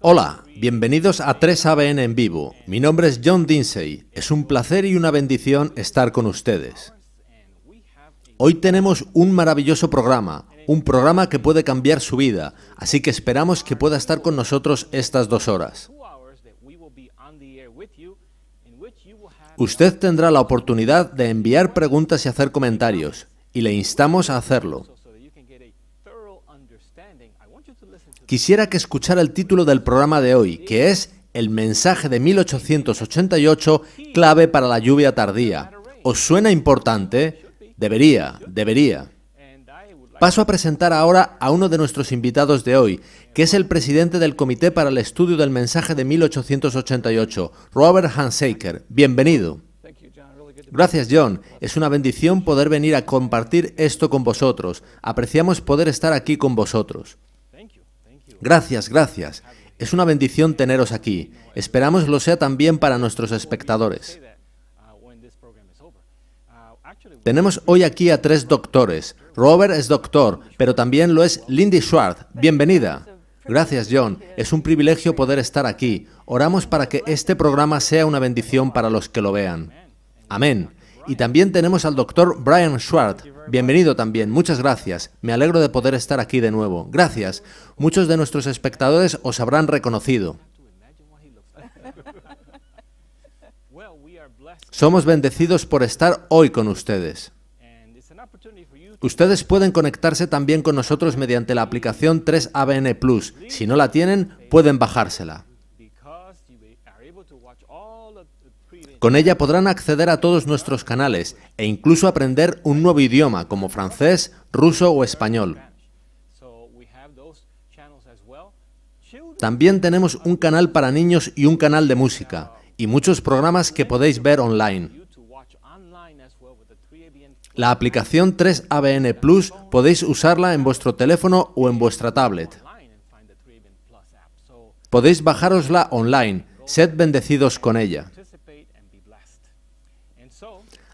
Hola, bienvenidos a 3ABN en vivo. Mi nombre es John Dinsey. Es un placer y una bendición estar con ustedes. Hoy tenemos un maravilloso programa, un programa que puede cambiar su vida, así que esperamos que pueda estar con nosotros estas dos horas. Usted tendrá la oportunidad de enviar preguntas y hacer comentarios, y le instamos a hacerlo. quisiera que escuchara el título del programa de hoy, que es El mensaje de 1888, clave para la lluvia tardía. ¿Os suena importante? Debería, debería. Paso a presentar ahora a uno de nuestros invitados de hoy, que es el presidente del Comité para el Estudio del Mensaje de 1888, Robert Hansaker. Bienvenido. Gracias John, es una bendición poder venir a compartir esto con vosotros. Apreciamos poder estar aquí con vosotros. Gracias, gracias. Es una bendición teneros aquí. Esperamos lo sea también para nuestros espectadores. Tenemos hoy aquí a tres doctores. Robert es doctor, pero también lo es Lindy Schwartz. Bienvenida. Gracias, John. Es un privilegio poder estar aquí. Oramos para que este programa sea una bendición para los que lo vean. Amén. Y también tenemos al doctor Brian Schwartz, Bienvenido también, muchas gracias. Me alegro de poder estar aquí de nuevo. Gracias. Muchos de nuestros espectadores os habrán reconocido. Somos bendecidos por estar hoy con ustedes. Ustedes pueden conectarse también con nosotros mediante la aplicación 3ABN Plus. Si no la tienen, pueden bajársela. Con ella podrán acceder a todos nuestros canales e incluso aprender un nuevo idioma como francés, ruso o español. También tenemos un canal para niños y un canal de música y muchos programas que podéis ver online. La aplicación 3ABN Plus podéis usarla en vuestro teléfono o en vuestra tablet. Podéis bajarosla online, sed bendecidos con ella.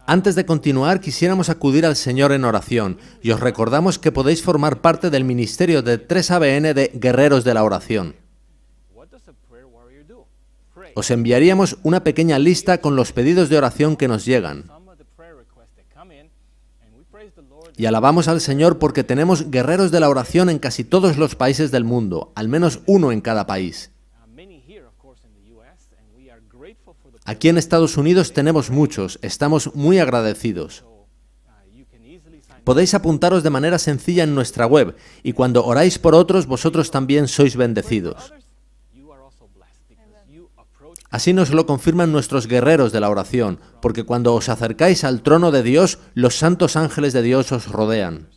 Antes de continuar, quisiéramos acudir al Señor en oración y os recordamos que podéis formar parte del ministerio de 3ABN de Guerreros de la Oración. Os enviaríamos una pequeña lista con los pedidos de oración que nos llegan. Y alabamos al Señor porque tenemos guerreros de la oración en casi todos los países del mundo, al menos uno en cada país. Aquí en Estados Unidos tenemos muchos, estamos muy agradecidos. Podéis apuntaros de manera sencilla en nuestra web y cuando oráis por otros vosotros también sois bendecidos. Así nos lo confirman nuestros guerreros de la oración, porque cuando os acercáis al trono de Dios, los santos ángeles de Dios os rodean.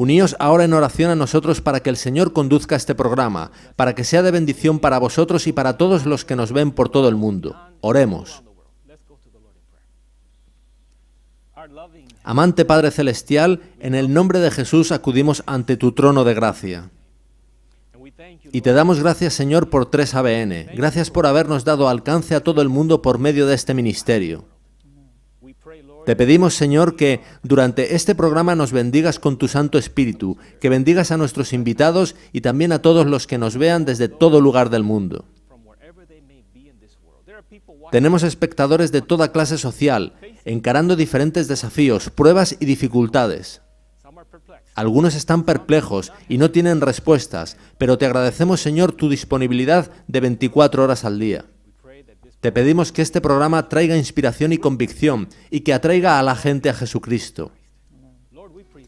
Uníos ahora en oración a nosotros para que el Señor conduzca este programa, para que sea de bendición para vosotros y para todos los que nos ven por todo el mundo. Oremos. Amante Padre Celestial, en el nombre de Jesús acudimos ante tu trono de gracia. Y te damos gracias, Señor, por 3ABN. Gracias por habernos dado alcance a todo el mundo por medio de este ministerio. Te pedimos, Señor, que durante este programa nos bendigas con tu Santo Espíritu, que bendigas a nuestros invitados y también a todos los que nos vean desde todo lugar del mundo. Tenemos espectadores de toda clase social, encarando diferentes desafíos, pruebas y dificultades. Algunos están perplejos y no tienen respuestas, pero te agradecemos, Señor, tu disponibilidad de 24 horas al día. Te pedimos que este programa traiga inspiración y convicción y que atraiga a la gente a Jesucristo.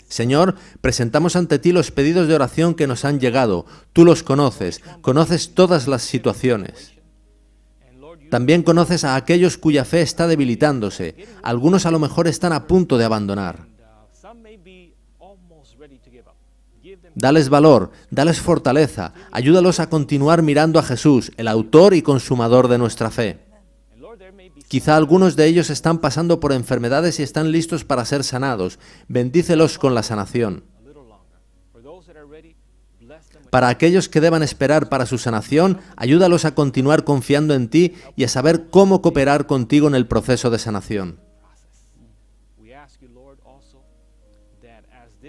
Señor, presentamos ante ti los pedidos de oración que nos han llegado. Tú los conoces, conoces todas las situaciones. También conoces a aquellos cuya fe está debilitándose. Algunos a lo mejor están a punto de abandonar. Dales valor, dales fortaleza, ayúdalos a continuar mirando a Jesús, el autor y consumador de nuestra fe. Quizá algunos de ellos están pasando por enfermedades y están listos para ser sanados. Bendícelos con la sanación. Para aquellos que deban esperar para su sanación, ayúdalos a continuar confiando en ti y a saber cómo cooperar contigo en el proceso de sanación.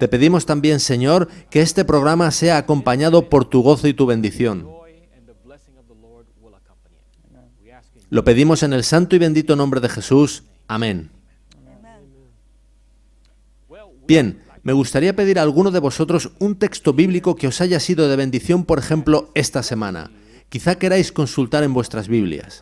Te pedimos también, Señor, que este programa sea acompañado por tu gozo y tu bendición. Lo pedimos en el santo y bendito nombre de Jesús. Amén. Bien, me gustaría pedir a alguno de vosotros un texto bíblico que os haya sido de bendición, por ejemplo, esta semana. Quizá queráis consultar en vuestras Biblias.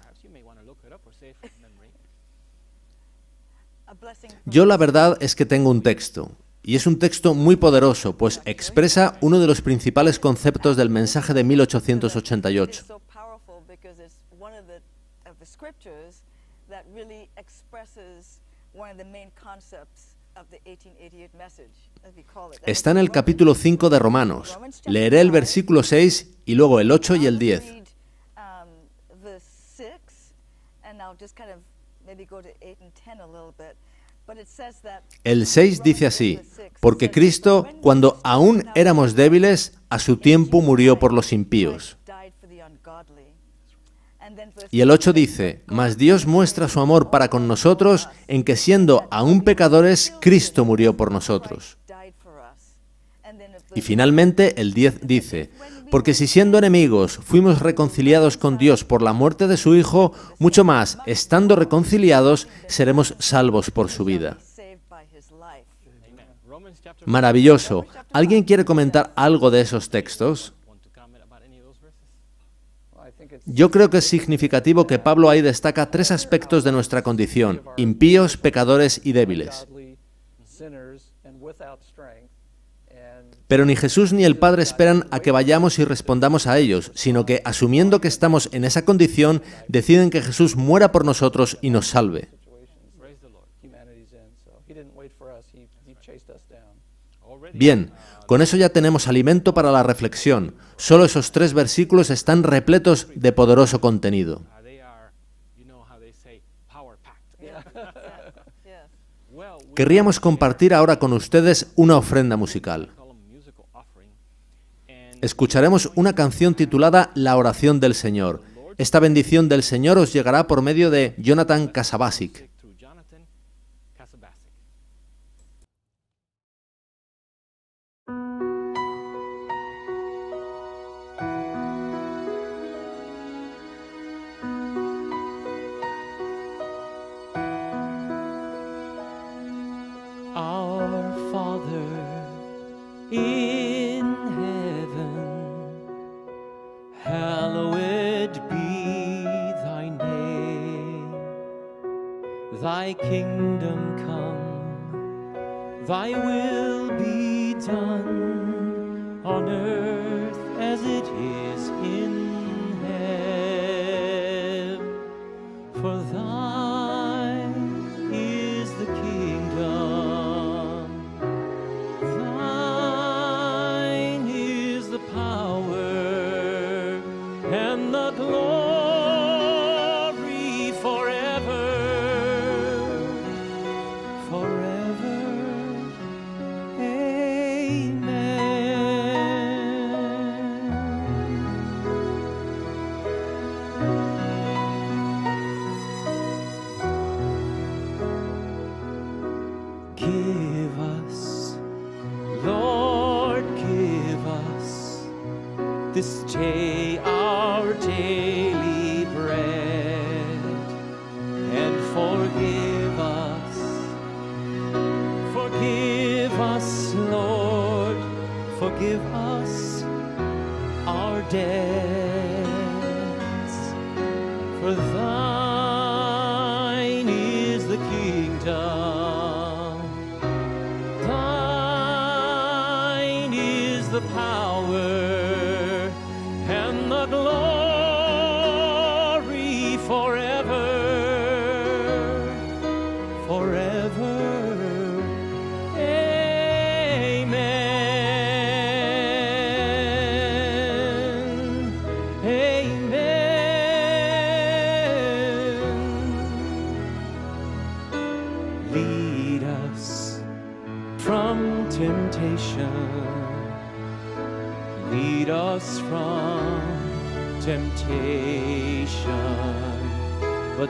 Yo la verdad es que tengo un texto. Y es un texto muy poderoso, pues expresa uno de los principales conceptos del mensaje de 1888. Está en el capítulo 5 de Romanos. Leeré el versículo 6 y luego el 8 y el 10. El 6 dice así, porque Cristo, cuando aún éramos débiles, a su tiempo murió por los impíos. Y el 8 dice, mas Dios muestra su amor para con nosotros en que siendo aún pecadores, Cristo murió por nosotros. Y finalmente el 10 dice, porque si siendo enemigos fuimos reconciliados con Dios por la muerte de su Hijo, mucho más, estando reconciliados, seremos salvos por su vida. Maravilloso. ¿Alguien quiere comentar algo de esos textos? Yo creo que es significativo que Pablo ahí destaca tres aspectos de nuestra condición, impíos, pecadores y débiles. Pero ni Jesús ni el Padre esperan a que vayamos y respondamos a ellos, sino que, asumiendo que estamos en esa condición, deciden que Jesús muera por nosotros y nos salve. Bien, con eso ya tenemos alimento para la reflexión. Solo esos tres versículos están repletos de poderoso contenido. Querríamos compartir ahora con ustedes una ofrenda musical escucharemos una canción titulada La oración del Señor. Esta bendición del Señor os llegará por medio de Jonathan Casabasic. thy kingdom come, thy will. forgive us. Forgive us, Lord. Forgive us our debts. For thine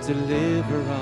deliver us.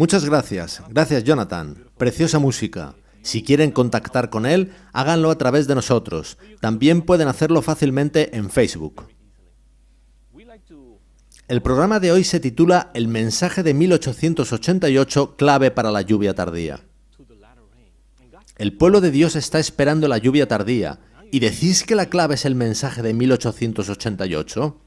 Muchas gracias, gracias Jonathan, preciosa música. Si quieren contactar con él, háganlo a través de nosotros. También pueden hacerlo fácilmente en Facebook. El programa de hoy se titula El mensaje de 1888, clave para la lluvia tardía. El pueblo de Dios está esperando la lluvia tardía. ¿Y decís que la clave es el mensaje de 1888?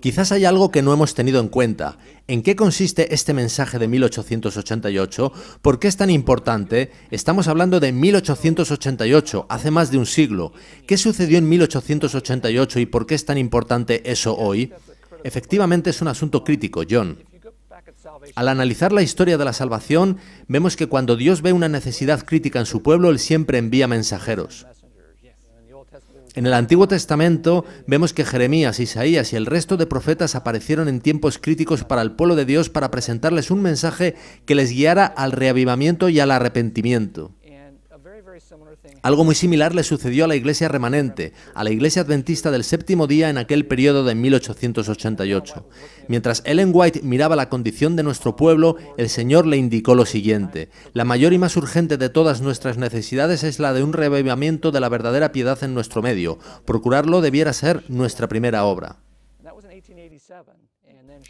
Quizás hay algo que no hemos tenido en cuenta. ¿En qué consiste este mensaje de 1888? ¿Por qué es tan importante? Estamos hablando de 1888, hace más de un siglo. ¿Qué sucedió en 1888 y por qué es tan importante eso hoy? Efectivamente es un asunto crítico, John. Al analizar la historia de la salvación, vemos que cuando Dios ve una necesidad crítica en su pueblo, Él siempre envía mensajeros. En el Antiguo Testamento vemos que Jeremías, Isaías y el resto de profetas aparecieron en tiempos críticos para el pueblo de Dios para presentarles un mensaje que les guiara al reavivamiento y al arrepentimiento. Algo muy similar le sucedió a la Iglesia remanente, a la Iglesia adventista del séptimo día en aquel periodo de 1888. Mientras Ellen White miraba la condición de nuestro pueblo, el Señor le indicó lo siguiente. La mayor y más urgente de todas nuestras necesidades es la de un revivamiento de la verdadera piedad en nuestro medio. Procurarlo debiera ser nuestra primera obra.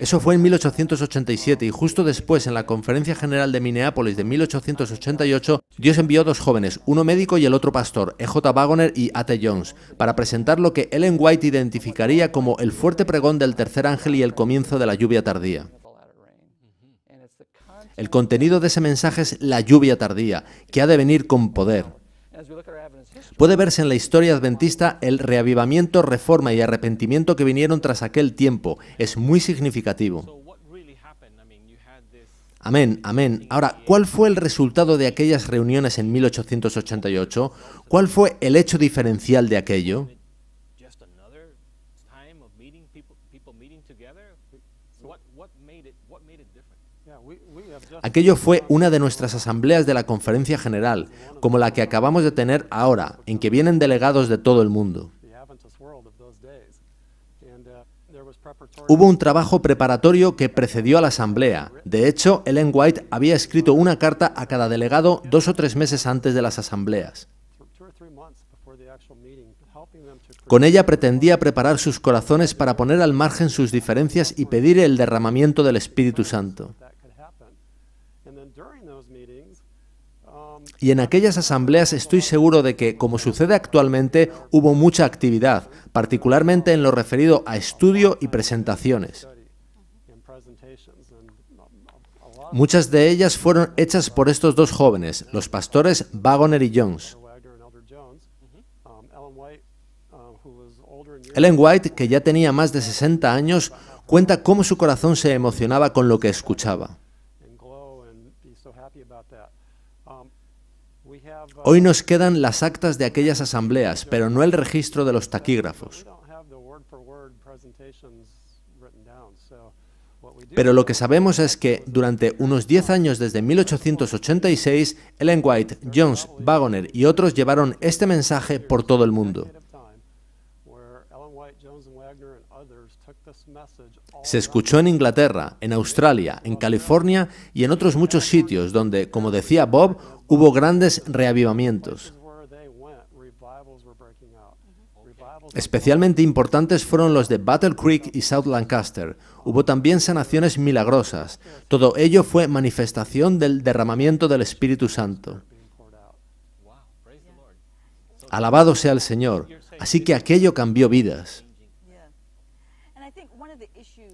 Eso fue en 1887 y justo después, en la Conferencia General de Minneapolis de 1888, Dios envió dos jóvenes, uno médico y el otro pastor, E.J. Wagoner y A.T. Jones, para presentar lo que Ellen White identificaría como el fuerte pregón del tercer ángel y el comienzo de la lluvia tardía. El contenido de ese mensaje es la lluvia tardía, que ha de venir con poder puede verse en la historia adventista el reavivamiento, reforma y arrepentimiento que vinieron tras aquel tiempo. Es muy significativo. Amén, amén. Ahora, ¿cuál fue el resultado de aquellas reuniones en 1888? ¿Cuál fue el hecho diferencial de aquello? Aquello fue una de nuestras asambleas de la Conferencia General, como la que acabamos de tener ahora, en que vienen delegados de todo el mundo. Hubo un trabajo preparatorio que precedió a la asamblea. De hecho, Ellen White había escrito una carta a cada delegado dos o tres meses antes de las asambleas. Con ella pretendía preparar sus corazones para poner al margen sus diferencias y pedir el derramamiento del Espíritu Santo. Y en aquellas asambleas estoy seguro de que, como sucede actualmente, hubo mucha actividad, particularmente en lo referido a estudio y presentaciones. Muchas de ellas fueron hechas por estos dos jóvenes, los pastores Wagoner y Jones. Ellen White, que ya tenía más de 60 años, cuenta cómo su corazón se emocionaba con lo que escuchaba. Hoy nos quedan las actas de aquellas asambleas, pero no el registro de los taquígrafos. Pero lo que sabemos es que durante unos 10 años desde 1886, Ellen White, Jones, Wagoner y otros llevaron este mensaje por todo el mundo. Se escuchó en Inglaterra, en Australia, en California y en otros muchos sitios donde, como decía Bob, hubo grandes reavivamientos. Especialmente importantes fueron los de Battle Creek y South Lancaster. Hubo también sanaciones milagrosas. Todo ello fue manifestación del derramamiento del Espíritu Santo. Alabado sea el Señor. Así que aquello cambió vidas.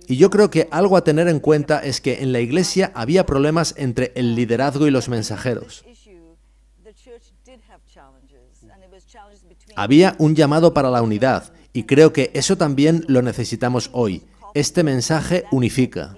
Y yo creo que algo a tener en cuenta es que en la iglesia había problemas entre el liderazgo y los mensajeros. Había un llamado para la unidad y creo que eso también lo necesitamos hoy. Este mensaje unifica.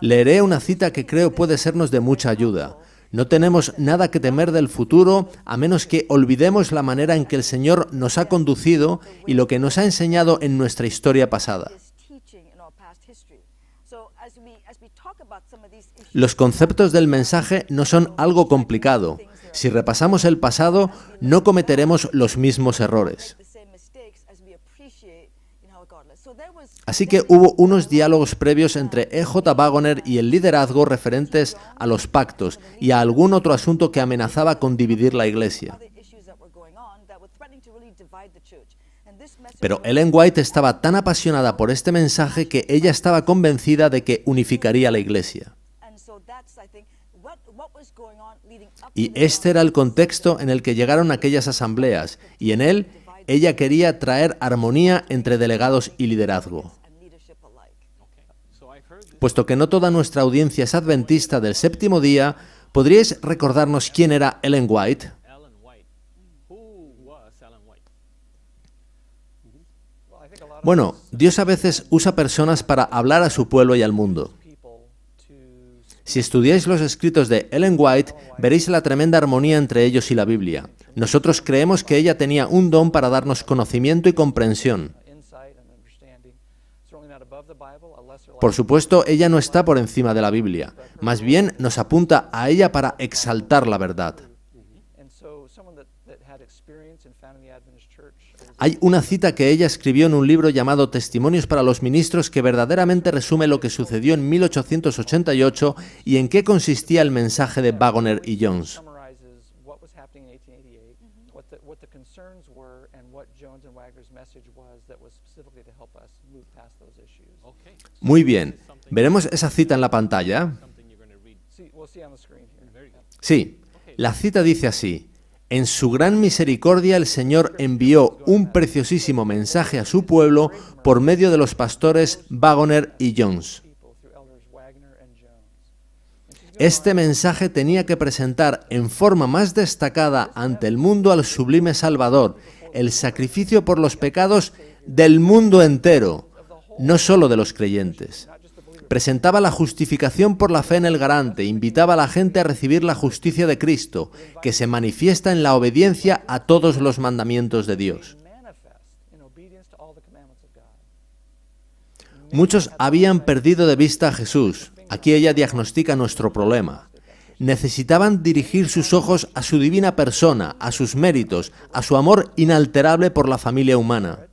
Leeré una cita que creo puede sernos de mucha ayuda. No tenemos nada que temer del futuro a menos que olvidemos la manera en que el Señor nos ha conducido y lo que nos ha enseñado en nuestra historia pasada. Los conceptos del mensaje no son algo complicado. Si repasamos el pasado, no cometeremos los mismos errores. Así que hubo unos diálogos previos entre E.J. Wagoner y el liderazgo referentes a los pactos y a algún otro asunto que amenazaba con dividir la Iglesia. Pero Ellen White estaba tan apasionada por este mensaje que ella estaba convencida de que unificaría la Iglesia. Y este era el contexto en el que llegaron aquellas asambleas, y en él ella quería traer armonía entre delegados y liderazgo. Puesto que no toda nuestra audiencia es adventista del séptimo día, ¿podríais recordarnos quién era Ellen White? Bueno, Dios a veces usa personas para hablar a su pueblo y al mundo. Si estudiáis los escritos de Ellen White, veréis la tremenda armonía entre ellos y la Biblia. Nosotros creemos que ella tenía un don para darnos conocimiento y comprensión. Por supuesto, ella no está por encima de la Biblia, más bien nos apunta a ella para exaltar la verdad. Hay una cita que ella escribió en un libro llamado Testimonios para los Ministros que verdaderamente resume lo que sucedió en 1888 y en qué consistía el mensaje de Wagner y Jones. Muy bien, veremos esa cita en la pantalla. Sí, la cita dice así. En su gran misericordia el Señor envió un preciosísimo mensaje a su pueblo por medio de los pastores Wagner y Jones. Este mensaje tenía que presentar en forma más destacada ante el mundo al sublime Salvador, el sacrificio por los pecados del mundo entero, no solo de los creyentes presentaba la justificación por la fe en el garante, invitaba a la gente a recibir la justicia de Cristo, que se manifiesta en la obediencia a todos los mandamientos de Dios. Muchos habían perdido de vista a Jesús. Aquí ella diagnostica nuestro problema. Necesitaban dirigir sus ojos a su divina persona, a sus méritos, a su amor inalterable por la familia humana.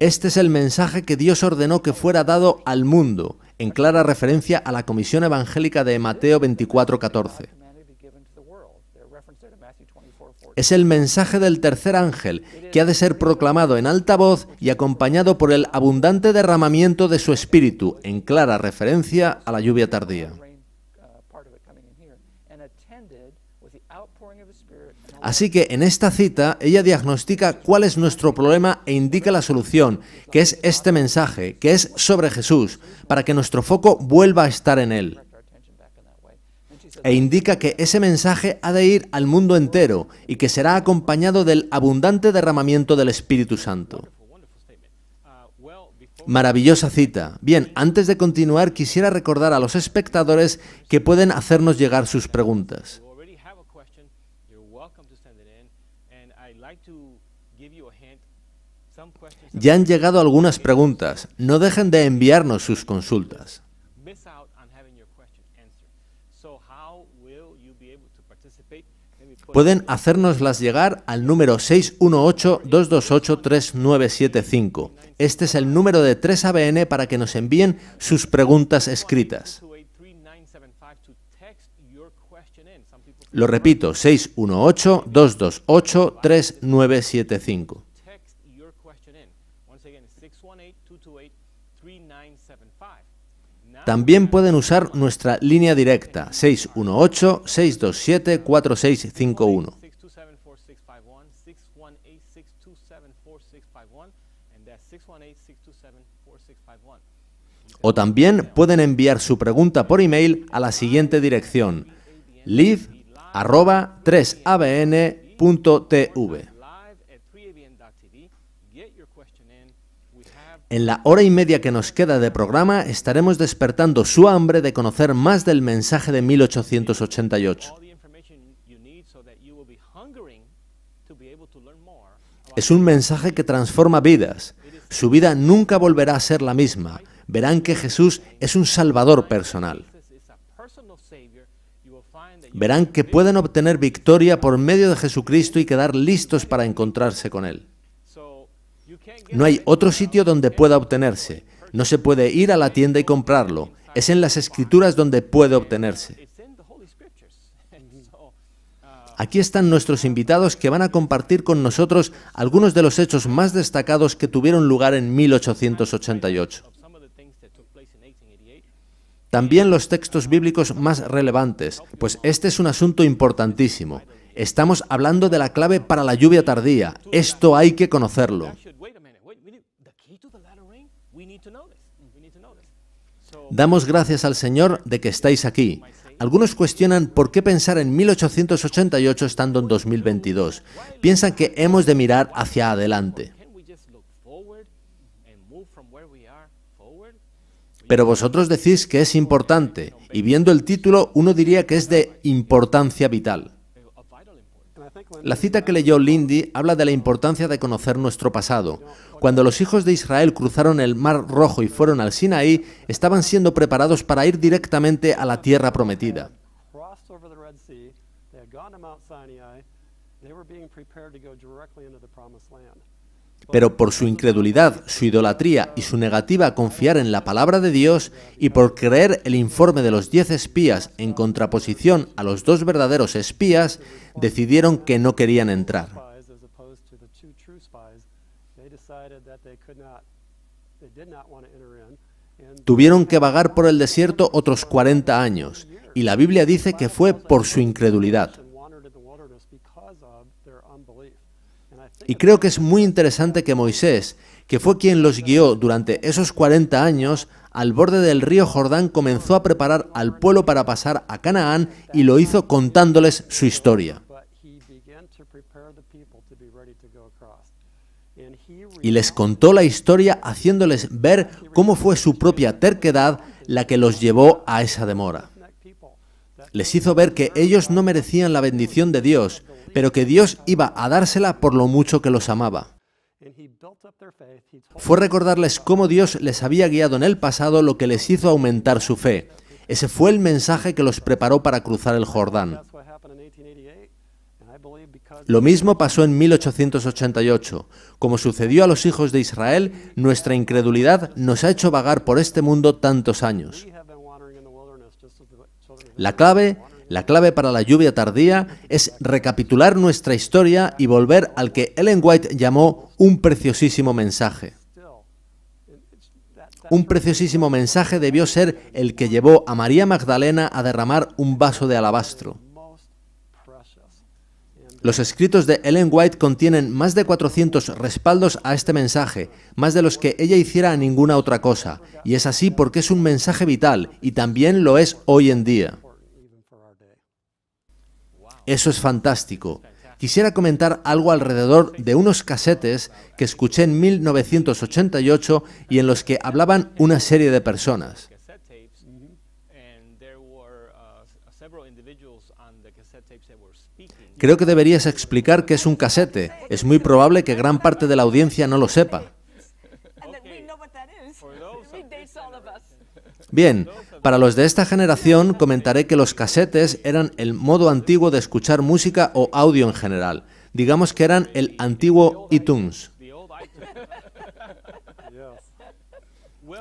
Este es el mensaje que Dios ordenó que fuera dado al mundo, en clara referencia a la comisión evangélica de Mateo 24:14. Es el mensaje del tercer ángel, que ha de ser proclamado en alta voz y acompañado por el abundante derramamiento de su espíritu, en clara referencia a la lluvia tardía. Así que en esta cita ella diagnostica cuál es nuestro problema e indica la solución, que es este mensaje, que es sobre Jesús, para que nuestro foco vuelva a estar en Él. E indica que ese mensaje ha de ir al mundo entero y que será acompañado del abundante derramamiento del Espíritu Santo. Maravillosa cita. Bien, antes de continuar quisiera recordar a los espectadores que pueden hacernos llegar sus preguntas. Ya han llegado algunas preguntas. No dejen de enviarnos sus consultas. Pueden hacernoslas llegar al número 618-228-3975. Este es el número de 3ABN para que nos envíen sus preguntas escritas. Lo repito, 618-228-3975. También pueden usar nuestra línea directa 618-627-4651. O también pueden enviar su pregunta por email a la siguiente dirección: live3 abntv En la hora y media que nos queda de programa estaremos despertando su hambre de conocer más del mensaje de 1888. Es un mensaje que transforma vidas. Su vida nunca volverá a ser la misma. Verán que Jesús es un salvador personal. Verán que pueden obtener victoria por medio de Jesucristo y quedar listos para encontrarse con Él. No hay otro sitio donde pueda obtenerse. No se puede ir a la tienda y comprarlo. Es en las escrituras donde puede obtenerse. Aquí están nuestros invitados que van a compartir con nosotros algunos de los hechos más destacados que tuvieron lugar en 1888. También los textos bíblicos más relevantes, pues este es un asunto importantísimo. Estamos hablando de la clave para la lluvia tardía. Esto hay que conocerlo. Damos gracias al Señor de que estáis aquí. Algunos cuestionan por qué pensar en 1888 estando en 2022. Piensan que hemos de mirar hacia adelante. Pero vosotros decís que es importante, y viendo el título uno diría que es de importancia vital. La cita que leyó Lindy habla de la importancia de conocer nuestro pasado. Cuando los hijos de Israel cruzaron el Mar Rojo y fueron al Sinaí, estaban siendo preparados para ir directamente a la tierra prometida pero por su incredulidad, su idolatría y su negativa a confiar en la palabra de Dios y por creer el informe de los diez espías en contraposición a los dos verdaderos espías, decidieron que no querían entrar. Tuvieron que vagar por el desierto otros 40 años, y la Biblia dice que fue por su incredulidad. Y creo que es muy interesante que Moisés, que fue quien los guió durante esos 40 años, al borde del río Jordán comenzó a preparar al pueblo para pasar a Canaán y lo hizo contándoles su historia. Y les contó la historia haciéndoles ver cómo fue su propia terquedad la que los llevó a esa demora. Les hizo ver que ellos no merecían la bendición de Dios, pero que Dios iba a dársela por lo mucho que los amaba. Fue recordarles cómo Dios les había guiado en el pasado lo que les hizo aumentar su fe. Ese fue el mensaje que los preparó para cruzar el Jordán. Lo mismo pasó en 1888. Como sucedió a los hijos de Israel, nuestra incredulidad nos ha hecho vagar por este mundo tantos años. La clave la clave para la lluvia tardía es recapitular nuestra historia y volver al que Ellen White llamó un preciosísimo mensaje. Un preciosísimo mensaje debió ser el que llevó a María Magdalena a derramar un vaso de alabastro. Los escritos de Ellen White contienen más de 400 respaldos a este mensaje, más de los que ella hiciera a ninguna otra cosa, y es así porque es un mensaje vital y también lo es hoy en día. Eso es fantástico. Quisiera comentar algo alrededor de unos casetes que escuché en 1988 y en los que hablaban una serie de personas. Creo que deberías explicar qué es un casete. Es muy probable que gran parte de la audiencia no lo sepa. Bien, para los de esta generación comentaré que los casetes eran el modo antiguo de escuchar música o audio en general. Digamos que eran el antiguo iTunes.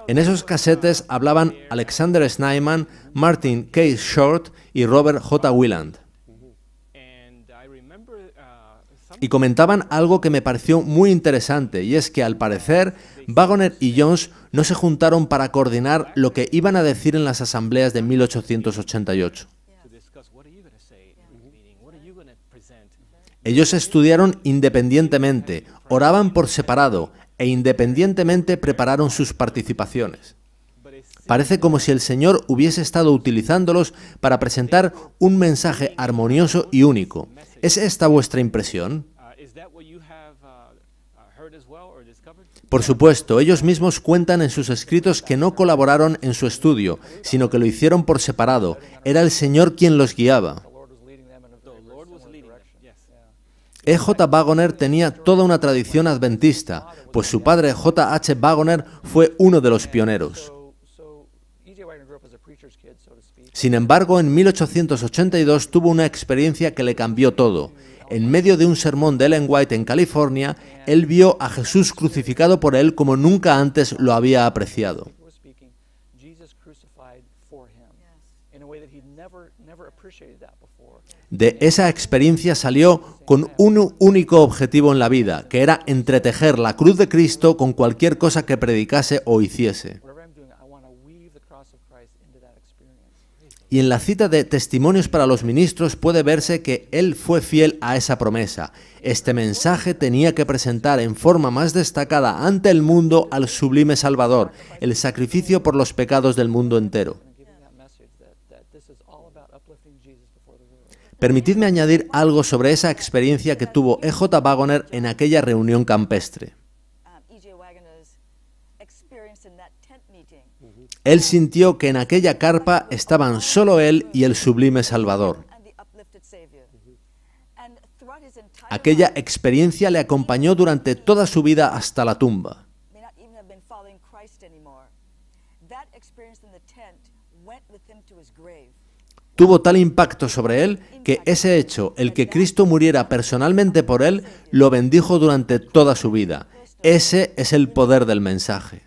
En esos casetes hablaban Alexander Snyman, Martin K. Short y Robert J. Wieland. Y comentaban algo que me pareció muy interesante, y es que al parecer Wagoner y Jones no se juntaron para coordinar lo que iban a decir en las asambleas de 1888. Ellos estudiaron independientemente, oraban por separado e independientemente prepararon sus participaciones. Parece como si el Señor hubiese estado utilizándolos para presentar un mensaje armonioso y único. ¿Es esta vuestra impresión? Por supuesto, ellos mismos cuentan en sus escritos que no colaboraron en su estudio, sino que lo hicieron por separado. Era el Señor quien los guiaba. E.J. Wagoner tenía toda una tradición adventista, pues su padre J.H. Wagoner fue uno de los pioneros. Sin embargo, en 1882 tuvo una experiencia que le cambió todo en medio de un sermón de Ellen White en California, él vio a Jesús crucificado por él como nunca antes lo había apreciado. De esa experiencia salió con un único objetivo en la vida, que era entretejer la cruz de Cristo con cualquier cosa que predicase o hiciese. Y en la cita de Testimonios para los Ministros puede verse que él fue fiel a esa promesa. Este mensaje tenía que presentar en forma más destacada ante el mundo al sublime Salvador, el sacrificio por los pecados del mundo entero. Permitidme añadir algo sobre esa experiencia que tuvo E.J. Wagoner en aquella reunión campestre. Él sintió que en aquella carpa estaban solo él y el sublime Salvador. Aquella experiencia le acompañó durante toda su vida hasta la tumba. Tuvo tal impacto sobre él que ese hecho, el que Cristo muriera personalmente por él, lo bendijo durante toda su vida. Ese es el poder del mensaje.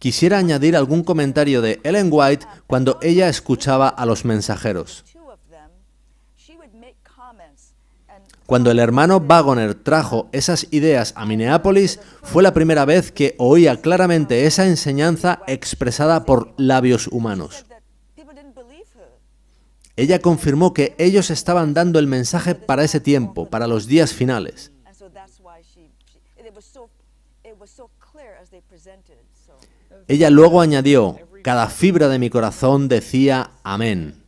quisiera añadir algún comentario de Ellen White cuando ella escuchaba a los mensajeros. Cuando el hermano Wagoner trajo esas ideas a Minneapolis, fue la primera vez que oía claramente esa enseñanza expresada por labios humanos. Ella confirmó que ellos estaban dando el mensaje para ese tiempo, para los días finales. Ella luego añadió, cada fibra de mi corazón decía amén.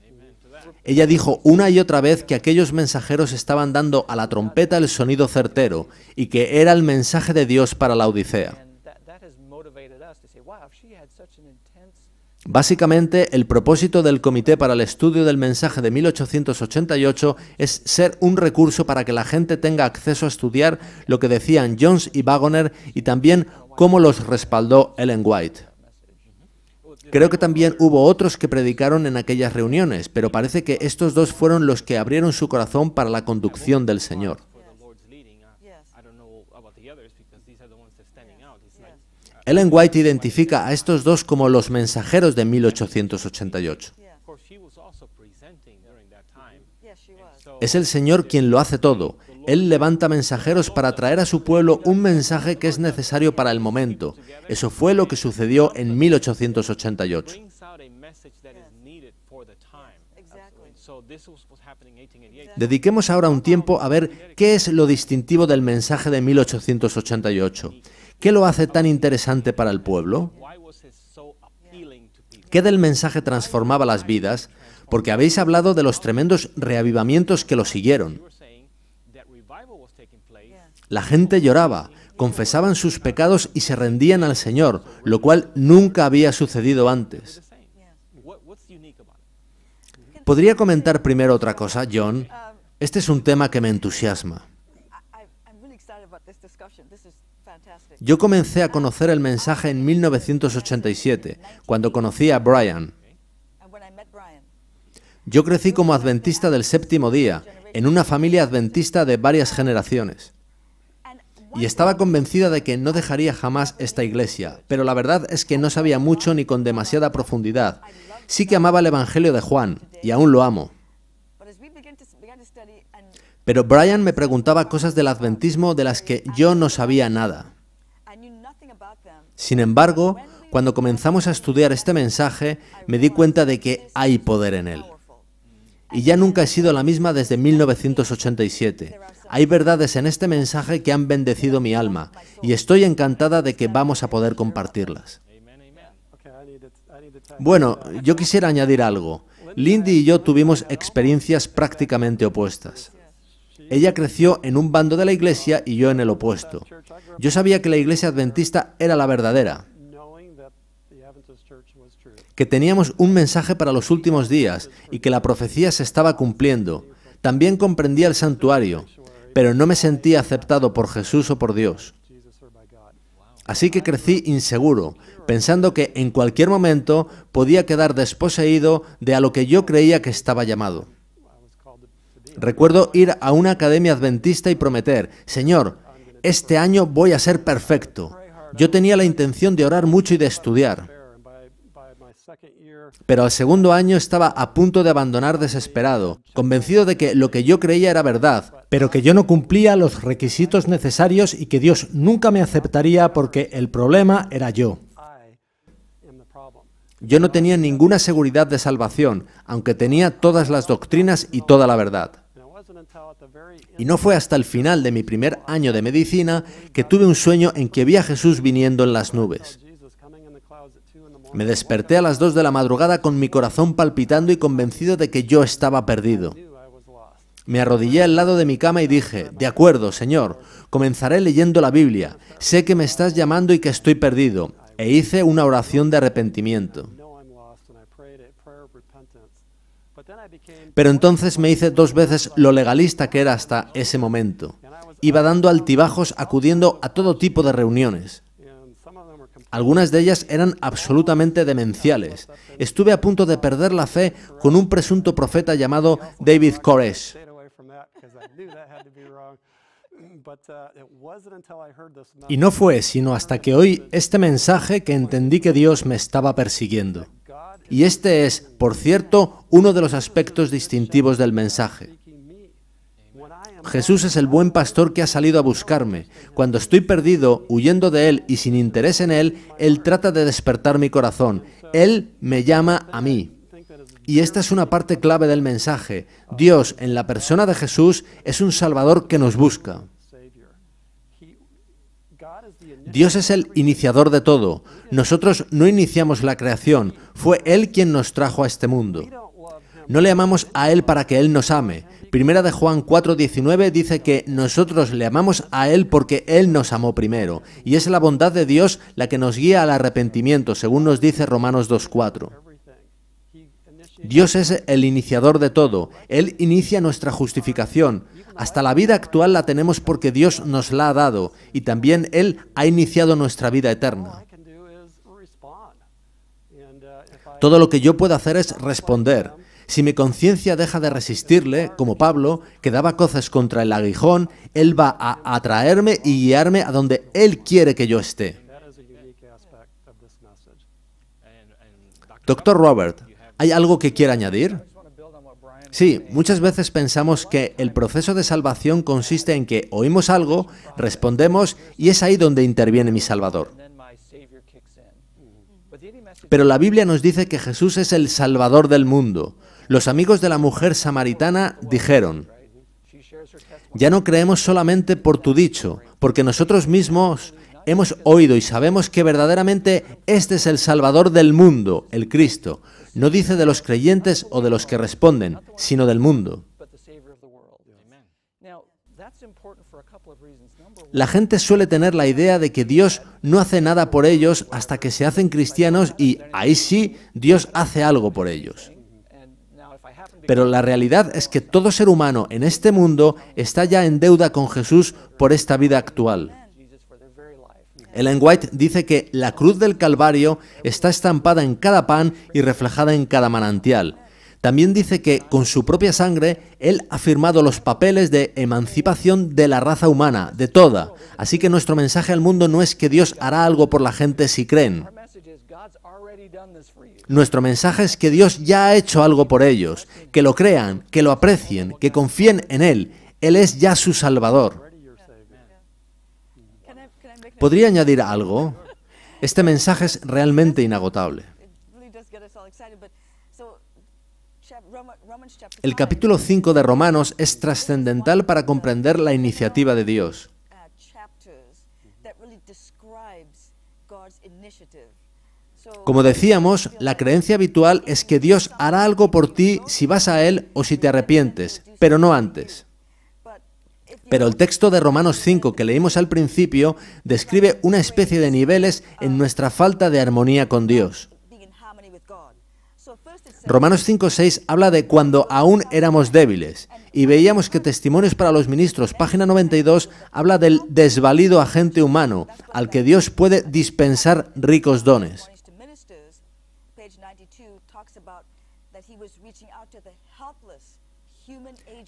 Ella dijo una y otra vez que aquellos mensajeros estaban dando a la trompeta el sonido certero y que era el mensaje de Dios para la Odisea. Básicamente, el propósito del Comité para el Estudio del Mensaje de 1888 es ser un recurso para que la gente tenga acceso a estudiar lo que decían Jones y Wagoner y también cómo los respaldó Ellen White. Creo que también hubo otros que predicaron en aquellas reuniones, pero parece que estos dos fueron los que abrieron su corazón para la conducción del Señor. Ellen White identifica a estos dos como los mensajeros de 1888. Es el Señor quien lo hace todo, él levanta mensajeros para traer a su pueblo un mensaje que es necesario para el momento. Eso fue lo que sucedió en 1888. Dediquemos ahora un tiempo a ver qué es lo distintivo del mensaje de 1888. ¿Qué lo hace tan interesante para el pueblo? ¿Qué del mensaje transformaba las vidas? Porque habéis hablado de los tremendos reavivamientos que lo siguieron. La gente lloraba, confesaban sus pecados y se rendían al Señor, lo cual nunca había sucedido antes. ¿Podría comentar primero otra cosa, John? Este es un tema que me entusiasma. Yo comencé a conocer el mensaje en 1987, cuando conocí a Brian. Yo crecí como adventista del séptimo día, en una familia adventista de varias generaciones y estaba convencida de que no dejaría jamás esta iglesia, pero la verdad es que no sabía mucho ni con demasiada profundidad. Sí que amaba el Evangelio de Juan, y aún lo amo. Pero Brian me preguntaba cosas del adventismo de las que yo no sabía nada. Sin embargo, cuando comenzamos a estudiar este mensaje, me di cuenta de que hay poder en él y ya nunca he sido la misma desde 1987. Hay verdades en este mensaje que han bendecido mi alma y estoy encantada de que vamos a poder compartirlas. Bueno, yo quisiera añadir algo. Lindy y yo tuvimos experiencias prácticamente opuestas. Ella creció en un bando de la iglesia y yo en el opuesto. Yo sabía que la iglesia adventista era la verdadera, que teníamos un mensaje para los últimos días y que la profecía se estaba cumpliendo. También comprendía el santuario, pero no me sentía aceptado por Jesús o por Dios. Así que crecí inseguro, pensando que en cualquier momento podía quedar desposeído de a lo que yo creía que estaba llamado. Recuerdo ir a una academia adventista y prometer, Señor, este año voy a ser perfecto. Yo tenía la intención de orar mucho y de estudiar. Pero al segundo año estaba a punto de abandonar desesperado, convencido de que lo que yo creía era verdad, pero que yo no cumplía los requisitos necesarios y que Dios nunca me aceptaría porque el problema era yo. Yo no tenía ninguna seguridad de salvación, aunque tenía todas las doctrinas y toda la verdad. Y no fue hasta el final de mi primer año de medicina que tuve un sueño en que vi a Jesús viniendo en las nubes. Me desperté a las dos de la madrugada con mi corazón palpitando y convencido de que yo estaba perdido. Me arrodillé al lado de mi cama y dije, de acuerdo, Señor, comenzaré leyendo la Biblia, sé que me estás llamando y que estoy perdido, e hice una oración de arrepentimiento. Pero entonces me hice dos veces lo legalista que era hasta ese momento. Iba dando altibajos acudiendo a todo tipo de reuniones. Algunas de ellas eran absolutamente demenciales. Estuve a punto de perder la fe con un presunto profeta llamado David Koresh. Y no fue sino hasta que oí este mensaje que entendí que Dios me estaba persiguiendo. Y este es, por cierto, uno de los aspectos distintivos del mensaje. Jesús es el buen pastor que ha salido a buscarme. Cuando estoy perdido, huyendo de Él y sin interés en Él, Él trata de despertar mi corazón. Él me llama a mí. Y esta es una parte clave del mensaje. Dios, en la persona de Jesús, es un Salvador que nos busca. Dios es el iniciador de todo. Nosotros no iniciamos la creación. Fue Él quien nos trajo a este mundo. No le amamos a Él para que Él nos ame. Primera de Juan 4:19 dice que nosotros le amamos a Él porque Él nos amó primero. Y es la bondad de Dios la que nos guía al arrepentimiento, según nos dice Romanos 2:4. Dios es el iniciador de todo. Él inicia nuestra justificación. Hasta la vida actual la tenemos porque Dios nos la ha dado y también Él ha iniciado nuestra vida eterna. Todo lo que yo puedo hacer es responder. Si mi conciencia deja de resistirle, como Pablo, que daba coces contra el aguijón, él va a atraerme y guiarme a donde él quiere que yo esté. Doctor Robert, ¿hay algo que quiera añadir? Sí, muchas veces pensamos que el proceso de salvación consiste en que oímos algo, respondemos y es ahí donde interviene mi Salvador. Pero la Biblia nos dice que Jesús es el Salvador del mundo, los amigos de la mujer samaritana dijeron, ya no creemos solamente por tu dicho, porque nosotros mismos hemos oído y sabemos que verdaderamente este es el Salvador del mundo, el Cristo. No dice de los creyentes o de los que responden, sino del mundo. La gente suele tener la idea de que Dios no hace nada por ellos hasta que se hacen cristianos y ahí sí Dios hace algo por ellos. Pero la realidad es que todo ser humano en este mundo está ya en deuda con Jesús por esta vida actual. Ellen White dice que la cruz del Calvario está estampada en cada pan y reflejada en cada manantial. También dice que con su propia sangre él ha firmado los papeles de emancipación de la raza humana, de toda. Así que nuestro mensaje al mundo no es que Dios hará algo por la gente si creen. Nuestro mensaje es que Dios ya ha hecho algo por ellos, que lo crean, que lo aprecien, que confíen en Él. Él es ya su Salvador. ¿Podría añadir algo? Este mensaje es realmente inagotable. El capítulo 5 de Romanos es trascendental para comprender la iniciativa de Dios. Uh, como decíamos, la creencia habitual es que Dios hará algo por ti si vas a Él o si te arrepientes, pero no antes. Pero el texto de Romanos 5 que leímos al principio describe una especie de niveles en nuestra falta de armonía con Dios. Romanos 5.6 habla de cuando aún éramos débiles y veíamos que Testimonios para los Ministros, página 92, habla del desvalido agente humano al que Dios puede dispensar ricos dones.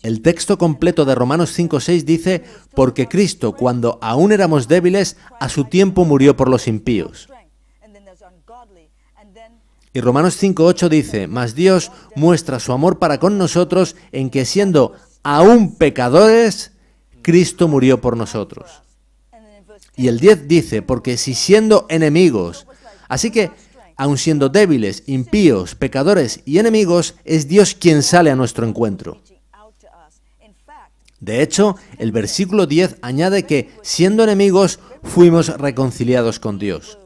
El texto completo de Romanos 5.6 dice, porque Cristo, cuando aún éramos débiles, a su tiempo murió por los impíos. Y Romanos 5.8 dice, mas Dios muestra su amor para con nosotros en que siendo aún pecadores, Cristo murió por nosotros. Y el 10 dice, porque si siendo enemigos, así que aun siendo débiles, impíos, pecadores y enemigos, es Dios quien sale a nuestro encuentro. De hecho, el versículo 10 añade que, siendo enemigos, fuimos reconciliados con Dios.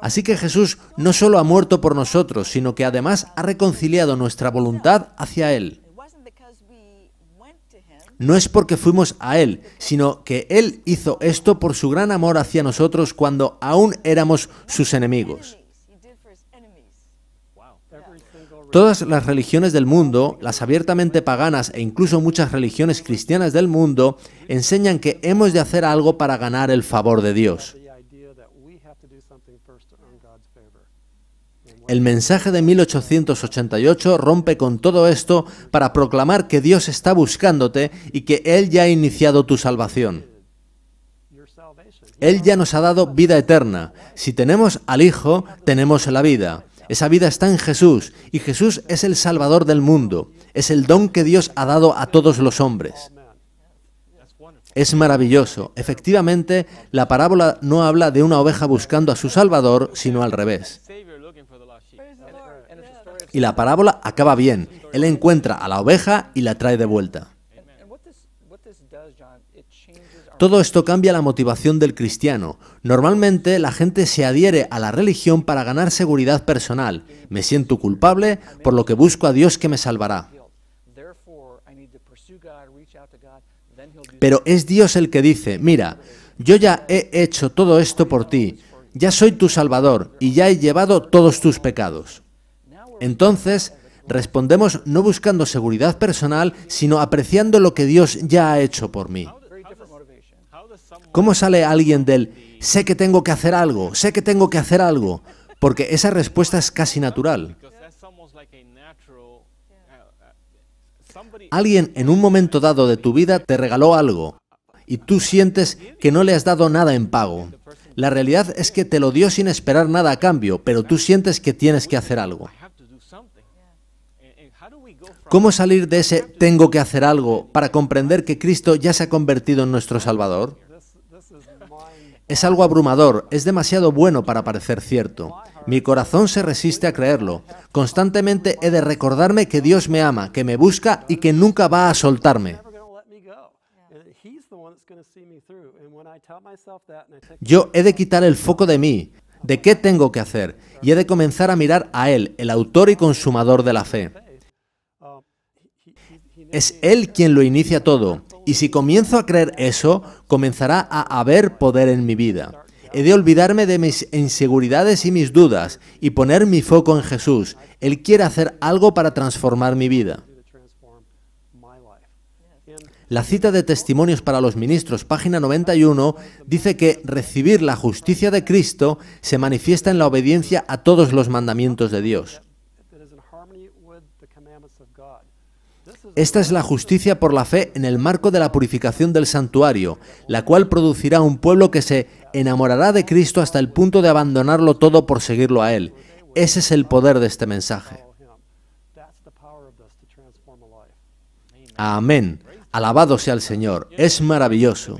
Así que Jesús no solo ha muerto por nosotros, sino que además ha reconciliado nuestra voluntad hacia Él. No es porque fuimos a Él, sino que Él hizo esto por su gran amor hacia nosotros cuando aún éramos sus enemigos. Todas las religiones del mundo, las abiertamente paganas e incluso muchas religiones cristianas del mundo, enseñan que hemos de hacer algo para ganar el favor de Dios. El mensaje de 1888 rompe con todo esto para proclamar que Dios está buscándote y que Él ya ha iniciado tu salvación. Él ya nos ha dado vida eterna. Si tenemos al Hijo, tenemos la vida. Esa vida está en Jesús y Jesús es el Salvador del mundo, es el don que Dios ha dado a todos los hombres. Es maravilloso. Efectivamente, la parábola no habla de una oveja buscando a su Salvador, sino al revés. Y la parábola acaba bien. Él encuentra a la oveja y la trae de vuelta. Todo esto cambia la motivación del cristiano. Normalmente la gente se adhiere a la religión para ganar seguridad personal. Me siento culpable, por lo que busco a Dios que me salvará. Pero es Dios el que dice, mira, yo ya he hecho todo esto por ti, ya soy tu Salvador y ya he llevado todos tus pecados. Entonces, respondemos no buscando seguridad personal, sino apreciando lo que Dios ya ha hecho por mí. ¿Cómo sale alguien del sé que tengo que hacer algo, sé que tengo que hacer algo? Porque esa respuesta es casi natural. Alguien en un momento dado de tu vida te regaló algo y tú sientes que no le has dado nada en pago. La realidad es que te lo dio sin esperar nada a cambio, pero tú sientes que tienes que hacer algo. ¿Cómo salir de ese tengo que hacer algo para comprender que Cristo ya se ha convertido en nuestro Salvador? Es algo abrumador, es demasiado bueno para parecer cierto. Mi corazón se resiste a creerlo. Constantemente he de recordarme que Dios me ama, que me busca y que nunca va a soltarme. Yo he de quitar el foco de mí, de qué tengo que hacer, y he de comenzar a mirar a Él, el autor y consumador de la fe. Um, es Él quien lo inicia todo. Y si comienzo a creer eso, comenzará a haber poder en mi vida. He de olvidarme de mis inseguridades y mis dudas y poner mi foco en Jesús. Él quiere hacer algo para transformar mi vida. La cita de Testimonios para los Ministros, página 91, dice que recibir la justicia de Cristo se manifiesta en la obediencia a todos los mandamientos de Dios. Esta es la justicia por la fe en el marco de la purificación del santuario, la cual producirá un pueblo que se enamorará de Cristo hasta el punto de abandonarlo todo por seguirlo a Él. Ese es el poder de este mensaje. Amén. Alabado sea el Señor. Es maravilloso.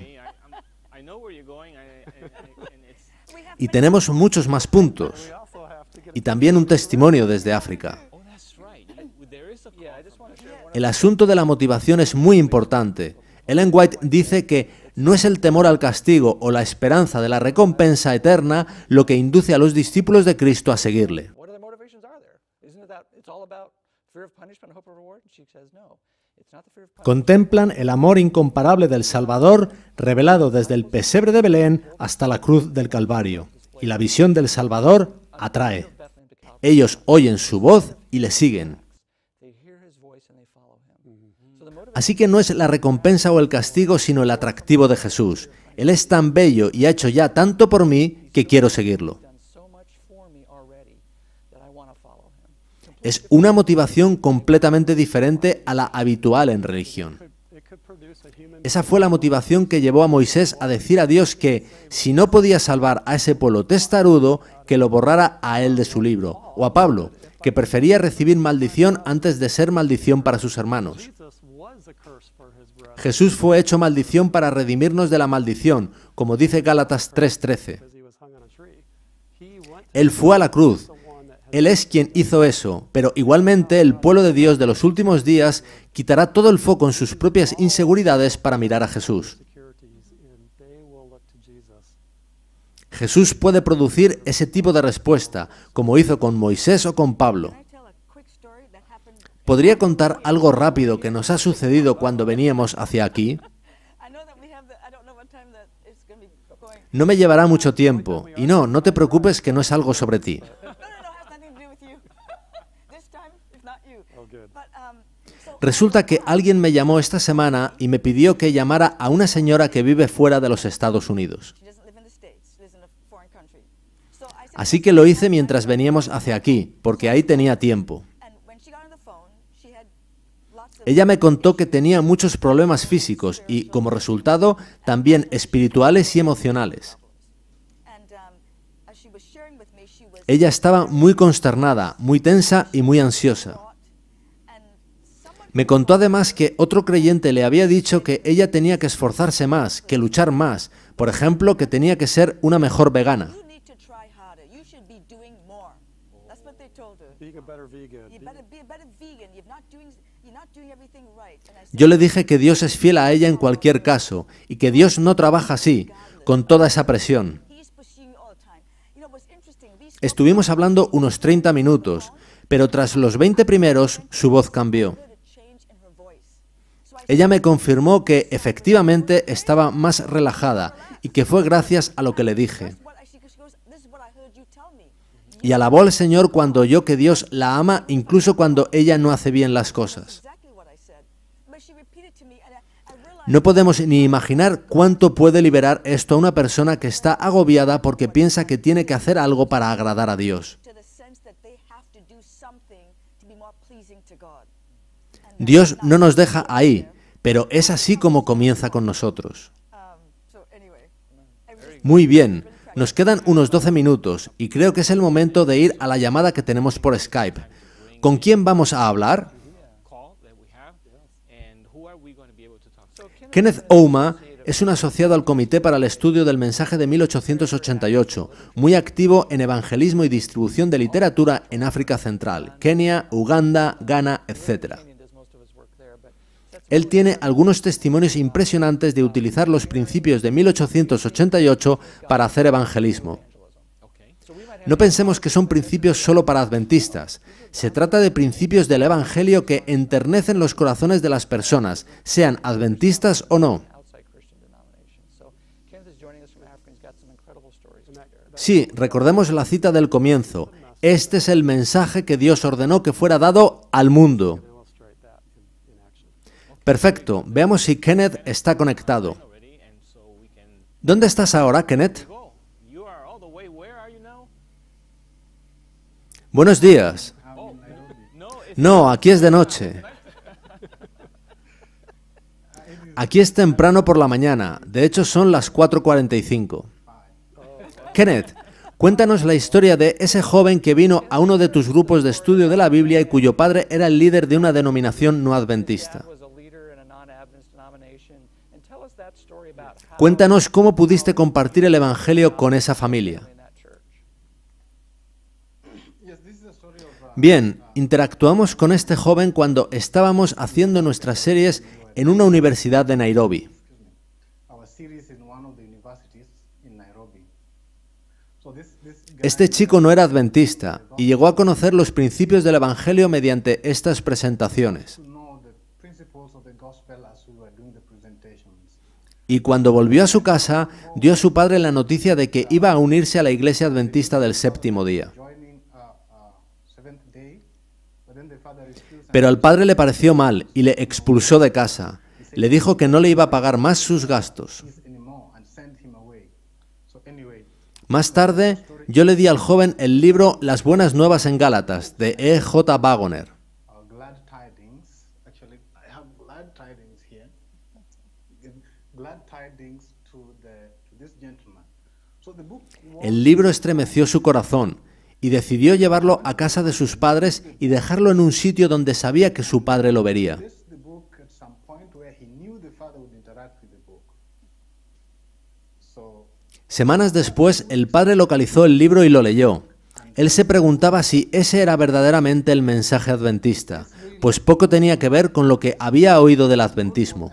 Y tenemos muchos más puntos. Y también un testimonio desde África. El asunto de la motivación es muy importante. Ellen White dice que no es el temor al castigo o la esperanza de la recompensa eterna lo que induce a los discípulos de Cristo a seguirle. Contemplan el amor incomparable del Salvador revelado desde el pesebre de Belén hasta la cruz del Calvario, y la visión del Salvador atrae. Ellos oyen su voz y le siguen. Así que no es la recompensa o el castigo, sino el atractivo de Jesús. Él es tan bello y ha hecho ya tanto por mí que quiero seguirlo. Es una motivación completamente diferente a la habitual en religión. Esa fue la motivación que llevó a Moisés a decir a Dios que, si no podía salvar a ese pueblo testarudo, que lo borrara a él de su libro, o a Pablo, que prefería recibir maldición antes de ser maldición para sus hermanos. Jesús fue hecho maldición para redimirnos de la maldición, como dice Gálatas 3:13. Él fue a la cruz. Él es quien hizo eso, pero igualmente el pueblo de Dios de los últimos días quitará todo el foco en sus propias inseguridades para mirar a Jesús. Jesús puede producir ese tipo de respuesta, como hizo con Moisés o con Pablo. ¿Podría contar algo rápido que nos ha sucedido cuando veníamos hacia aquí? No me llevará mucho tiempo. Y no, no te preocupes que no es algo sobre ti. Resulta que alguien me llamó esta semana y me pidió que llamara a una señora que vive fuera de los Estados Unidos. Así que lo hice mientras veníamos hacia aquí, porque ahí tenía tiempo. Ella me contó que tenía muchos problemas físicos y, como resultado, también espirituales y emocionales. Um, ella estaba muy consternada, muy tensa y muy ansiosa. Me contó además que otro creyente le había dicho que ella tenía que esforzarse más, que luchar más, por ejemplo, que tenía que ser una mejor vegana. Yo le dije que Dios es fiel a ella en cualquier caso y que Dios no trabaja así, con toda esa presión. Estuvimos hablando unos 30 minutos, pero tras los 20 primeros su voz cambió. Ella me confirmó que efectivamente estaba más relajada y que fue gracias a lo que le dije y alabó al Señor cuando oyó que Dios la ama incluso cuando ella no hace bien las cosas. No podemos ni imaginar cuánto puede liberar esto a una persona que está agobiada porque piensa que tiene que hacer algo para agradar a Dios. Dios no nos deja ahí, pero es así como comienza con nosotros. Um, Muy bien, nos quedan unos 12 minutos y creo que es el momento de ir a la llamada que tenemos por Skype. ¿Con quién vamos a hablar? Kenneth Ouma es un asociado al Comité para el Estudio del Mensaje de 1888, muy activo en evangelismo y distribución de literatura en África Central, Kenia, Uganda, Ghana, etc. Él tiene algunos testimonios impresionantes de utilizar los principios de 1888 para hacer evangelismo. No pensemos que son principios solo para adventistas. Se trata de principios del Evangelio que enternecen los corazones de las personas, sean adventistas o no. Sí, recordemos la cita del comienzo. Este es el mensaje que Dios ordenó que fuera dado al mundo. Perfecto, veamos si Kenneth está conectado. ¿Dónde estás ahora, Kenneth? Buenos días. No, aquí es de noche. Aquí es temprano por la mañana, de hecho son las 4.45. Kenneth, cuéntanos la historia de ese joven que vino a uno de tus grupos de estudio de la Biblia y cuyo padre era el líder de una denominación no adventista. Cuéntanos cómo pudiste compartir el Evangelio con esa familia. Bien, interactuamos con este joven cuando estábamos haciendo nuestras series en una universidad de Nairobi. Este chico no era adventista y llegó a conocer los principios del Evangelio mediante estas presentaciones. Y cuando volvió a su casa, dio a su padre la noticia de que iba a unirse a la iglesia adventista del séptimo día. Pero al padre le pareció mal y le expulsó de casa. Le dijo que no le iba a pagar más sus gastos. Más tarde, yo le di al joven el libro Las Buenas Nuevas en Gálatas, de E.J. Wagoner. El libro estremeció su corazón y decidió llevarlo a casa de sus padres y dejarlo en un sitio donde sabía que su padre lo vería. Semanas después, el padre localizó el libro y lo leyó. Él se preguntaba si ese era verdaderamente el mensaje adventista, pues poco tenía que ver con lo que había oído del adventismo.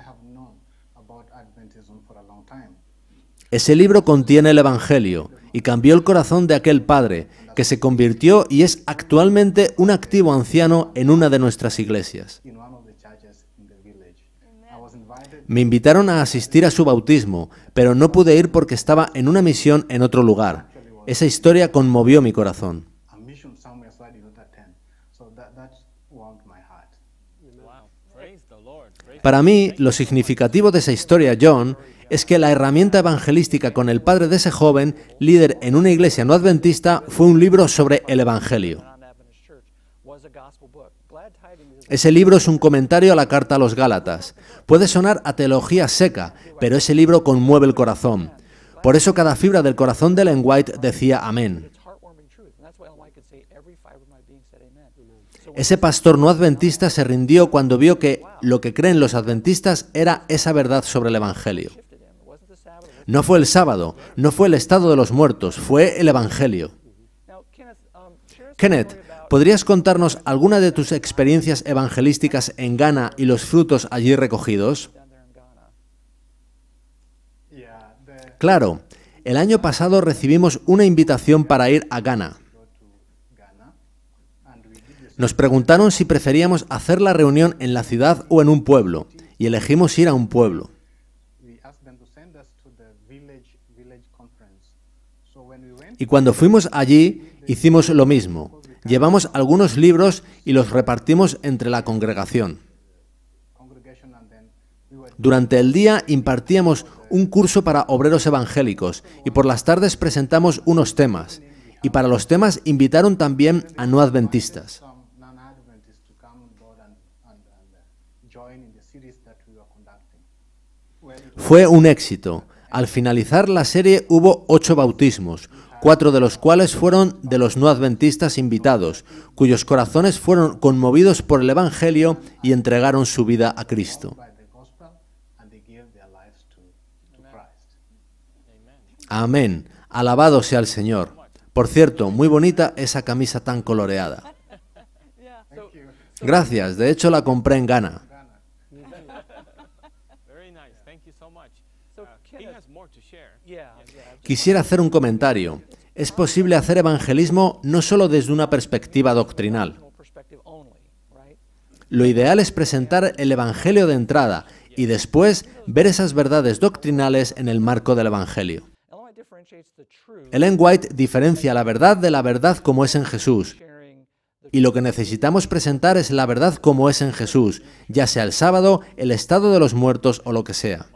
Ese libro contiene el Evangelio y cambió el corazón de aquel padre, que se convirtió y es actualmente un activo anciano en una de nuestras iglesias. Me invitaron a asistir a su bautismo, pero no pude ir porque estaba en una misión en otro lugar. Esa historia conmovió mi corazón. Para mí, lo significativo de esa historia, John, es que la herramienta evangelística con el padre de ese joven, líder en una iglesia no adventista, fue un libro sobre el Evangelio. Ese libro es un comentario a la carta a los Gálatas. Puede sonar a teología seca, pero ese libro conmueve el corazón. Por eso cada fibra del corazón de Len White decía amén. Ese pastor no adventista se rindió cuando vio que lo que creen los adventistas era esa verdad sobre el Evangelio. No fue el sábado, no fue el estado de los muertos, fue el Evangelio. Kenneth, ¿podrías contarnos alguna de tus experiencias evangelísticas en Ghana y los frutos allí recogidos? Claro, el año pasado recibimos una invitación para ir a Ghana. Nos preguntaron si preferíamos hacer la reunión en la ciudad o en un pueblo, y elegimos ir a un pueblo. Y cuando fuimos allí, hicimos lo mismo. Llevamos algunos libros y los repartimos entre la congregación. Durante el día impartíamos un curso para obreros evangélicos y por las tardes presentamos unos temas. Y para los temas invitaron también a no adventistas. Fue un éxito. Al finalizar la serie hubo ocho bautismos, cuatro de los cuales fueron de los no adventistas invitados, cuyos corazones fueron conmovidos por el Evangelio y entregaron su vida a Cristo. Amén. Alabado sea el Señor. Por cierto, muy bonita esa camisa tan coloreada. Gracias, de hecho la compré en Ghana. Uh, Quisiera hacer un comentario es posible hacer evangelismo no solo desde una perspectiva doctrinal. Lo ideal es presentar el Evangelio de entrada y después ver esas verdades doctrinales en el marco del Evangelio. Ellen White diferencia la verdad de la verdad como es en Jesús. Y lo que necesitamos presentar es la verdad como es en Jesús, ya sea el sábado, el estado de los muertos o lo que sea.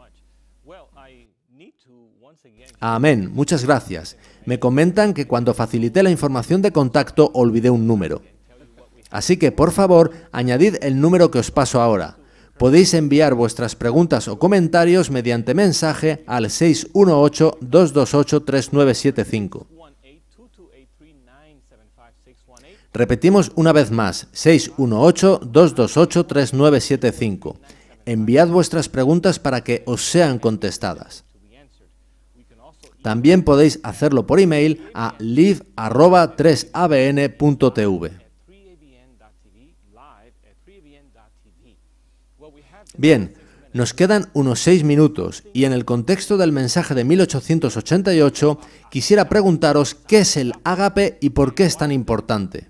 Amén, muchas gracias. Me comentan que cuando facilité la información de contacto olvidé un número. Así que, por favor, añadid el número que os paso ahora. Podéis enviar vuestras preguntas o comentarios mediante mensaje al 618-228-3975. Repetimos una vez más, 618-228-3975. Enviad vuestras preguntas para que os sean contestadas. También podéis hacerlo por email a live.3abn.tv. Bien, nos quedan unos seis minutos y en el contexto del mensaje de 1888 quisiera preguntaros qué es el ágape y por qué es tan importante.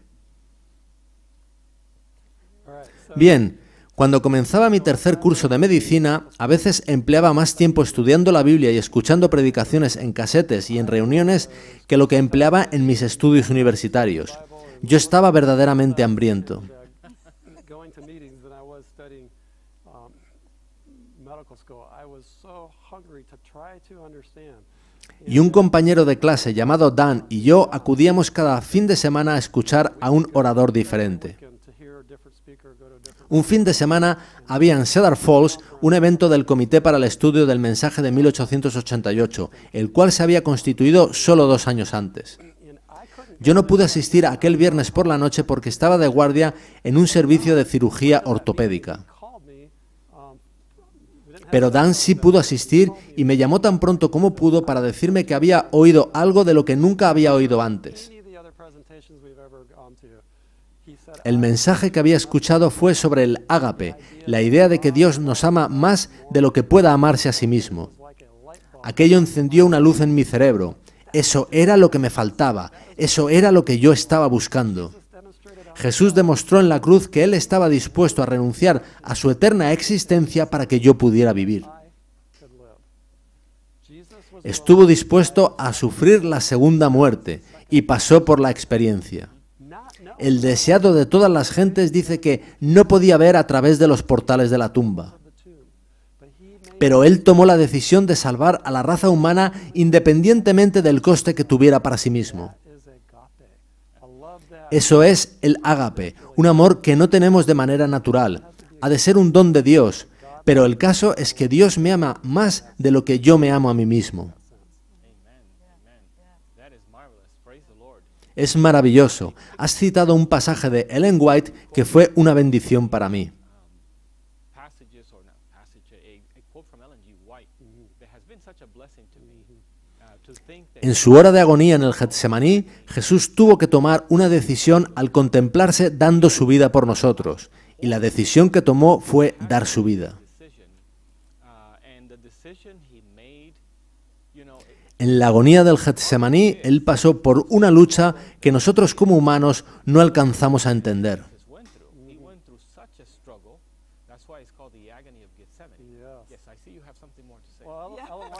Bien, cuando comenzaba mi tercer curso de medicina, a veces empleaba más tiempo estudiando la Biblia y escuchando predicaciones en casetes y en reuniones que lo que empleaba en mis estudios universitarios. Yo estaba verdaderamente hambriento. Y un compañero de clase llamado Dan y yo acudíamos cada fin de semana a escuchar a un orador diferente un fin de semana había en Cedar Falls un evento del Comité para el Estudio del Mensaje de 1888, el cual se había constituido solo dos años antes. Yo no pude asistir aquel viernes por la noche porque estaba de guardia en un servicio de cirugía ortopédica. Pero Dan sí pudo asistir y me llamó tan pronto como pudo para decirme que había oído algo de lo que nunca había oído antes. El mensaje que había escuchado fue sobre el ágape, la idea de que Dios nos ama más de lo que pueda amarse a sí mismo. Aquello encendió una luz en mi cerebro. Eso era lo que me faltaba, eso era lo que yo estaba buscando. Jesús demostró en la cruz que Él estaba dispuesto a renunciar a su eterna existencia para que yo pudiera vivir. Estuvo dispuesto a sufrir la segunda muerte y pasó por la experiencia el deseado de todas las gentes, dice que no podía ver a través de los portales de la tumba. Pero él tomó la decisión de salvar a la raza humana independientemente del coste que tuviera para sí mismo. Eso es el ágape, un amor que no tenemos de manera natural. Ha de ser un don de Dios, pero el caso es que Dios me ama más de lo que yo me amo a mí mismo. es maravilloso. Has citado un pasaje de Ellen White que fue una bendición para mí. Mm-hmm. Mm-hmm. Uh, en su hora de agonía en el Getsemaní, Jesús tuvo que tomar una decisión al contemplarse dando su vida por nosotros, y la decisión que tomó fue dar su vida. En la agonía del Getsemaní, Él pasó por una lucha que nosotros como humanos no alcanzamos a entender.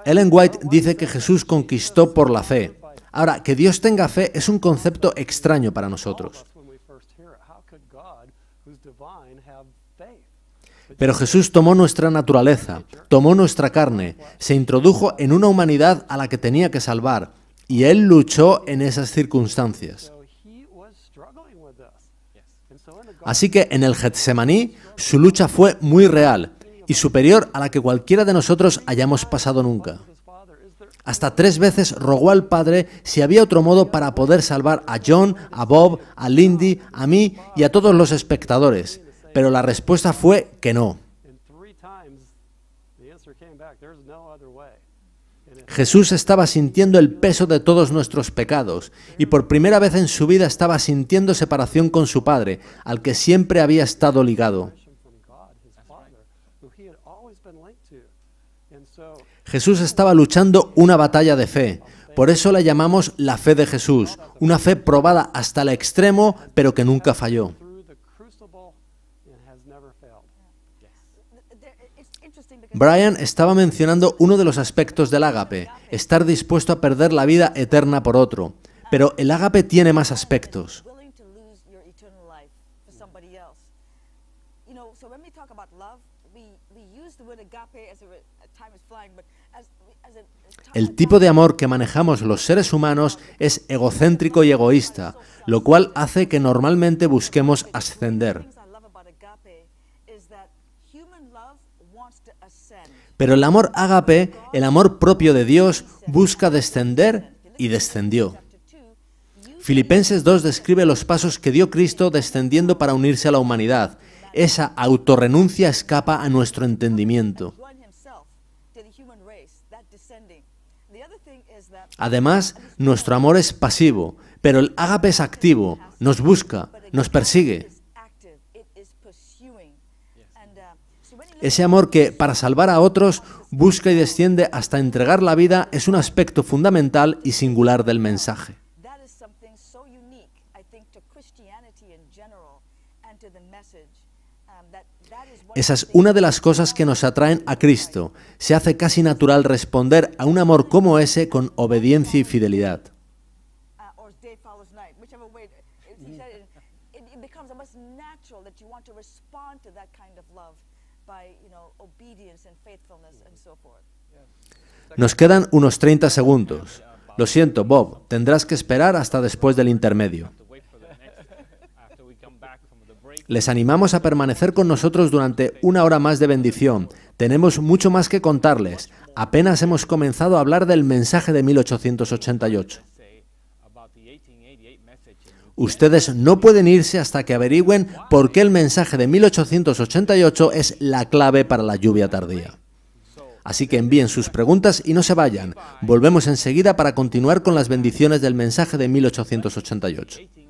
Ellen White dice que Jesús conquistó por la fe. Ahora, que Dios tenga fe es un concepto extraño para nosotros. Pero Jesús tomó nuestra naturaleza, tomó nuestra carne, se introdujo en una humanidad a la que tenía que salvar, y Él luchó en esas circunstancias. Así que en el Getsemaní su lucha fue muy real y superior a la que cualquiera de nosotros hayamos pasado nunca. Hasta tres veces rogó al Padre si había otro modo para poder salvar a John, a Bob, a Lindy, a mí y a todos los espectadores, pero la respuesta fue que no. Jesús estaba sintiendo el peso de todos nuestros pecados y por primera vez en su vida estaba sintiendo separación con su Padre, al que siempre había estado ligado. Jesús estaba luchando una batalla de fe. Por eso la llamamos la fe de Jesús, una fe probada hasta el extremo, pero que nunca falló. Brian estaba mencionando uno de los aspectos del ágape, estar dispuesto a perder la vida eterna por otro. Pero el ágape tiene más aspectos. El tipo de amor que manejamos los seres humanos es egocéntrico y egoísta, lo cual hace que normalmente busquemos ascender. Pero el amor ágape, el amor propio de Dios, busca descender y descendió. Filipenses 2 describe los pasos que dio Cristo descendiendo para unirse a la humanidad. Esa autorrenuncia escapa a nuestro entendimiento. Además, nuestro amor es pasivo, pero el ágape es activo, nos busca, nos persigue. Ese amor que, para salvar a otros, busca y desciende hasta entregar la vida es un aspecto fundamental y singular del mensaje. Um, Esa es una de las cosas que nos atraen a Cristo. Se hace casi natural responder a un amor como ese con obediencia y fidelidad. Nos quedan unos 30 segundos. Lo siento, Bob, tendrás que esperar hasta después del intermedio. Les animamos a permanecer con nosotros durante una hora más de bendición. Tenemos mucho más que contarles. Apenas hemos comenzado a hablar del mensaje de 1888. Ustedes no pueden irse hasta que averigüen por qué el mensaje de 1888 es la clave para la lluvia tardía. Así que envíen sus preguntas y no se vayan. Volvemos enseguida para continuar con las bendiciones del mensaje de 1888.